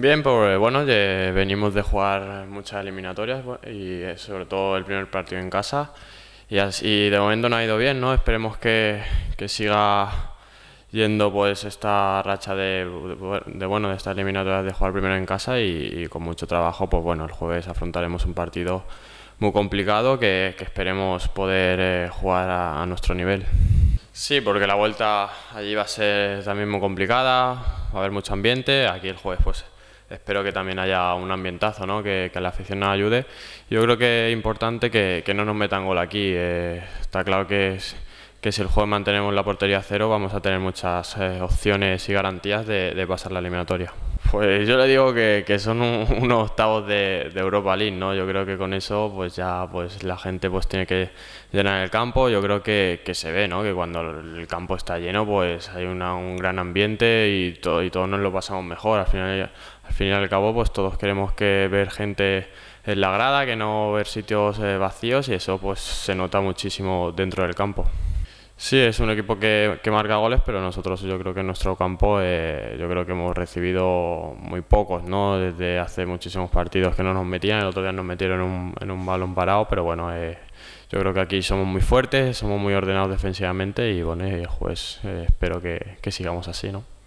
Bien, pues bueno, venimos de jugar muchas eliminatorias y eh, sobre todo el primer partido en casa. Y, así, de momento no ha ido bien, ¿no? Esperemos que, que siga yendo pues esta racha de, de, bueno de estas eliminatorias de jugar primero en casa y, con mucho trabajo pues bueno el jueves afrontaremos un partido muy complicado que, esperemos poder eh, jugar a, nuestro nivel sí porque la vuelta allí va a ser también muy complicada va a haber mucho ambiente aquí el jueves pues espero que también haya un ambientazo, ¿no? que, la afición nos ayude. Yo creo que es importante que, no nos metan gol aquí. Eh, está claro que es que si el jueves mantenemos la portería cero vamos a tener muchas eh, opciones y garantías de, de, pasar la eliminatoria. Pues yo le digo que, son unos octavos de, Europa League, ¿no? Yo creo que con eso pues ya pues la gente pues tiene que llenar el campo. Yo creo que, se ve, ¿no? Que cuando el campo está lleno pues hay un gran ambiente y, y todos nos lo pasamos mejor. Al final, al fin y al cabo pues todos queremos que ver gente en la grada, que no ver sitios eh, vacíos y eso pues se nota muchísimo dentro del campo. Sí, es un equipo que, marca goles, pero nosotros yo creo que en nuestro campo eh, yo creo que hemos recibido muy pocos, ¿no? Desde hace muchísimos partidos que no nos metían, el otro día nos metieron un, en un balón parado, pero bueno, eh, yo creo que aquí somos muy fuertes, somos muy ordenados defensivamente y bueno, pues espero que, que sigamos así, ¿no?